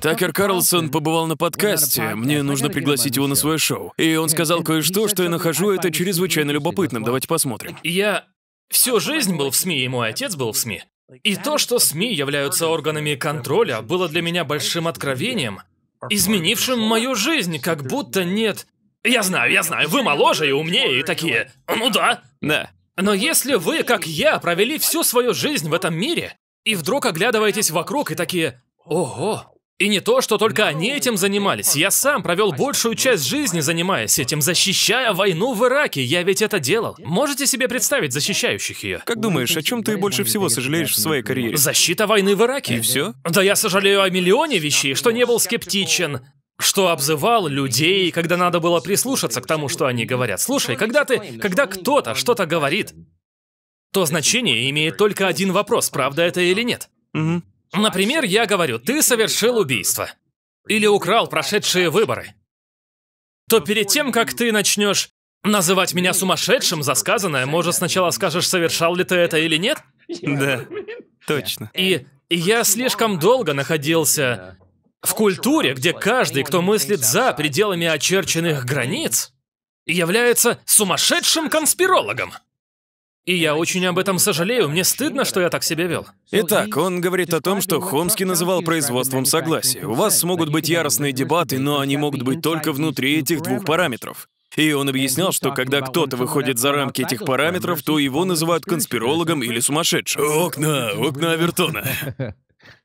Такер Карлсон побывал на подкасте, мне нужно пригласить его на свое шоу. И он сказал кое-что, что я нахожу это чрезвычайно любопытным, давайте посмотрим. Я всю жизнь был в СМИ, и мой отец был в СМИ. И то, что СМИ являются органами контроля, было для меня большим откровением, изменившим мою жизнь, как будто нет... Я знаю, я знаю, вы моложе и умнее, и такие... Ну да. Да. Но если вы, как я, провели всю свою жизнь в этом мире, и вдруг оглядываетесь вокруг и такие... Ого, и не то, что только они этим занимались. Я сам провел большую часть жизни, занимаясь этим, защищая войну в Ираке. Я ведь это делал. Можете себе представить защищающих ее? Как думаешь, о чем ты больше всего сожалеешь в своей карьере? Защита войны в Ираке. И все? Да я сожалею о миллионе вещей, что не был скептичен, что обзывал людей, когда надо было прислушаться к тому, что они говорят. Слушай, когда ты, когда кто-то что-то говорит, то значение имеет только один вопрос, правда это или нет. Угу. Например, я говорю, ты совершил убийство или украл прошедшие выборы, то перед тем, как ты начнешь называть меня сумасшедшим за сказанное, может, сначала скажешь, совершал ли ты это или нет? Да, точно. И я слишком долго находился в культуре, где каждый, кто мыслит за пределами очерченных границ, является сумасшедшим конспирологом. И я очень об этом сожалею, мне стыдно, что я так себя вел. Итак, он говорит о том, что Хомский называл производством согласия. У вас могут быть яростные дебаты, но они могут быть только внутри этих двух параметров. И он объяснял, что когда кто-то выходит за рамки этих параметров, то его называют конспирологом или сумасшедшим. Окна, окна Авертона.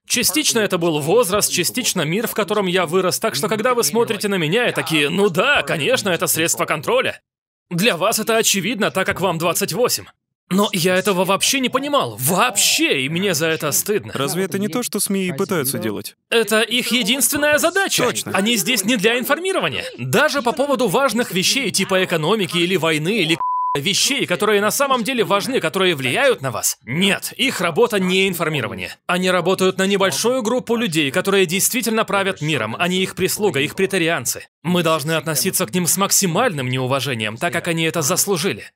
Частично это был возраст, частично мир, в котором я вырос, так что когда вы смотрите на меня и такие, ну да, конечно, это средство контроля. Для вас это очевидно, так как вам 28. Но я этого вообще не понимал. Вообще, и мне за это стыдно. Разве это не то, что СМИ и пытаются делать? Это их единственная задача. Точно. Они здесь не для информирования. Даже по поводу важных вещей, типа экономики или войны, или вещей, которые на самом деле важны, которые влияют на вас. Нет, их работа не информирование. Они работают на небольшую группу людей, которые действительно правят миром, а не их прислуга, их претарианцы. Мы должны относиться к ним с максимальным неуважением, так как они это заслужили.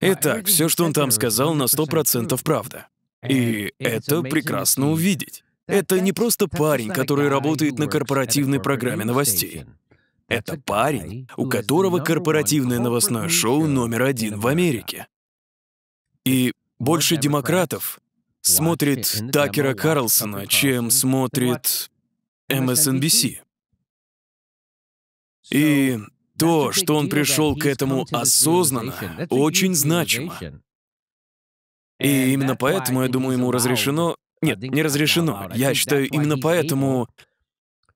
Итак, все, что он там сказал, на 100% правда. И это прекрасно увидеть. Это не просто парень, который работает на корпоративной программе новостей. Это парень, у которого корпоративное новостное шоу номер один в Америке. И больше демократов смотрит Такера Карлсона, чем смотрит MSNBC. И то, что он пришел к этому осознанно, очень значимо. И именно поэтому, я думаю, ему разрешено... Нет, не разрешено. Я считаю, именно поэтому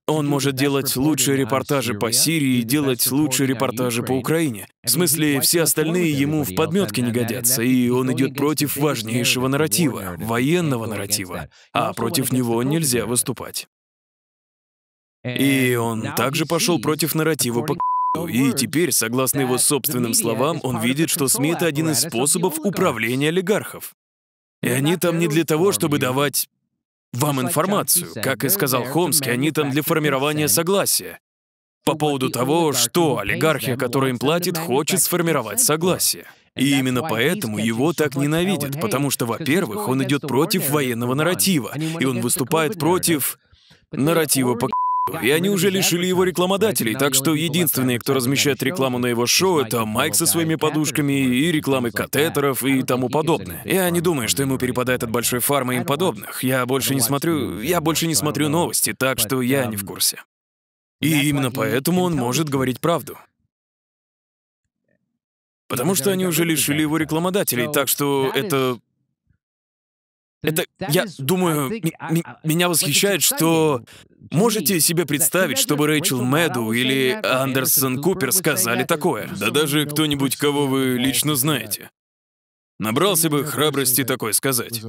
он может делать лучшие репортажи по Сирии и делать лучшие репортажи по Украине. В смысле, все остальные ему в подметке не годятся, и он идет против важнейшего нарратива, военного нарратива, а против него нельзя выступать. И он также пошел против нарратива по и теперь, согласно его собственным словам, он видит, что СМИ — это один из способов управления олигархов. И они там не для того, чтобы давать вам информацию. Как и сказал Хомский, они там для формирования согласия. По поводу того, что олигархия, которая им платит, хочет сформировать согласие. И именно поэтому его так ненавидят, потому что, во-первых, он идет против военного нарратива, и он выступает против нарратива, по и они уже лишили его рекламодателей, так что единственные, кто размещает рекламу на его шоу, это Майк со своими подушками и рекламы катетеров и тому подобное. Я не думаю, что ему перепадает от большой фармы и им подобных. Я больше не смотрю, я больше не смотрю новости, так что я не в курсе. И именно поэтому он может говорить правду. Потому что они уже лишили его рекламодателей, так что это это, я думаю, меня восхищает, что можете себе представить, чтобы Рэйчел Мэдду или Андерсон Купер сказали такое. Да даже кто-нибудь, кого вы лично знаете. Набрался бы храбрости такой сказать.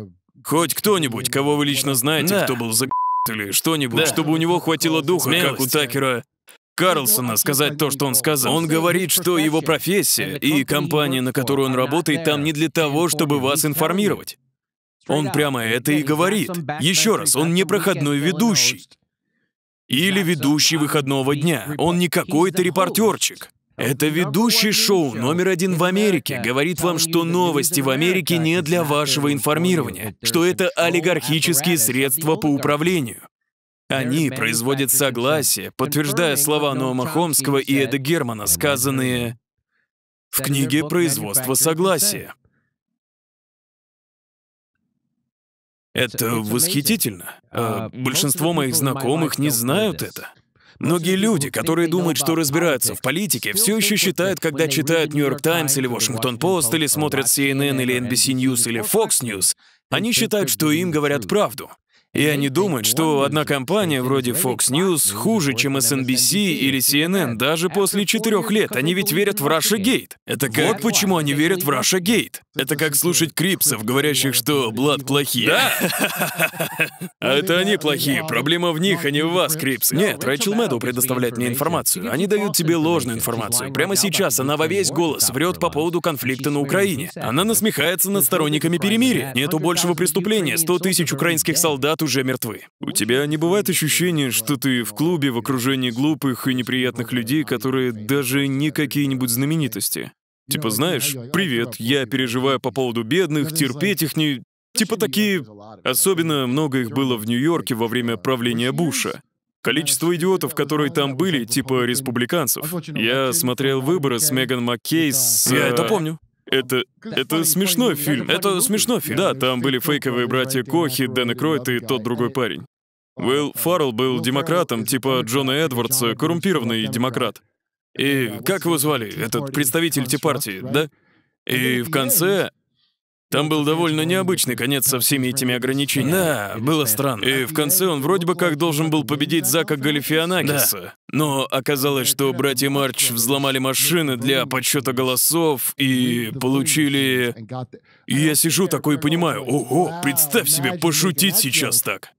Хоть кто-нибудь, кого вы лично знаете, кто был за или что-нибудь, да. чтобы у него хватило духа, Смелость. как у Такера Карлсона сказать то, что он сказал. Он говорит, что его профессия и компания, на которую он работает, там не для того, чтобы вас информировать. Он прямо это и говорит. Еще раз, он не проходной ведущий. Или ведущий выходного дня. Он не какой-то репортерчик. Э, это ведущий шоу номер один в Америке говорит вам, что новости в Америке не для вашего информирования, э, что это олигархические средства по управлению. Они производят согласие, подтверждая слова Ноома Хомского и Эда Германа, сказанные в книге «Производство согласия». Это э, восхитительно. А э, большинство моих знакомых не знают это. Многие люди, которые думают, что разбираются в политике, все еще считают, когда читают «Нью-Йорк Таймс» или «Вашингтон Пост», или смотрят CNN, или NBC News, или Fox News, они считают, что им говорят правду. И они думают, что одна компания вроде Fox News хуже, чем SNBC или CNN даже после четырех лет. Они ведь верят в Раша Гейт. Это как вот почему они верят в Раша Гейт. Это как слушать крипсов, говорящих, что Блад плохие. Да! А Это они плохие. Проблема в них, а не в вас, крипсы. Нет, Рэйчел Мэдоу предоставляет мне информацию. Они дают тебе ложную информацию. Прямо сейчас она во весь голос врет по поводу конфликта на Украине. Она насмехается над сторонниками перемирия. Нету большего преступления. Сто тысяч украинских солдат уже мертвы. У тебя не бывает ощущения, что ты в клубе, в окружении глупых и неприятных людей, которые даже не какие-нибудь знаменитости? Типа, знаешь, привет, я переживаю по поводу бедных, терпеть их не... Типа такие... Особенно много их было в Нью-Йорке во время правления Буша. Количество идиотов, которые там были, типа республиканцев. Я смотрел выборы с Меган Маккей с... Я это помню. Это... это смешной фильм. Это смешной фильм. Да, там были фейковые братья Кохи, Дэн Кройт и тот другой парень. Уилл Фаррелл был демократом, типа Джона Эдвардса, коррумпированный демократ. И как его звали, этот представитель Т-партии, да? И в конце там был довольно необычный конец со всеми этими ограничениями. Да, было странно. И в конце он вроде бы как должен был победить Зака Галифианакиса. Да. Но оказалось, что братья Марч взломали машины для подсчета голосов и получили... И я сижу такой и понимаю, ого, представь себе, пошутить сейчас так.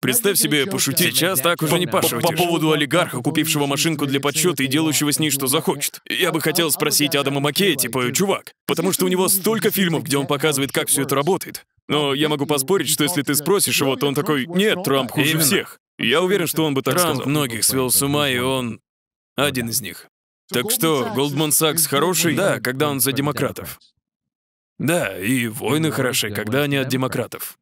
Представь себе, пошутить сейчас так уже не пошутишь. По, поводу олигарха, купившего машинку для подсчета и делающего с ней, что захочет. Я бы хотел спросить Адама Маккея, типа, чувак, потому что у него столько фильмов, где он показывает, как все это работает. Но я могу поспорить, что если ты спросишь его, то он такой, нет, Трамп хуже Именно. всех. Я уверен, что он бы так Трамп сказал. многих свел с ума, и он один из них. Так что, Голдман Сакс хороший? Да, когда он за демократов. Да, и войны хороши, когда они от демократов.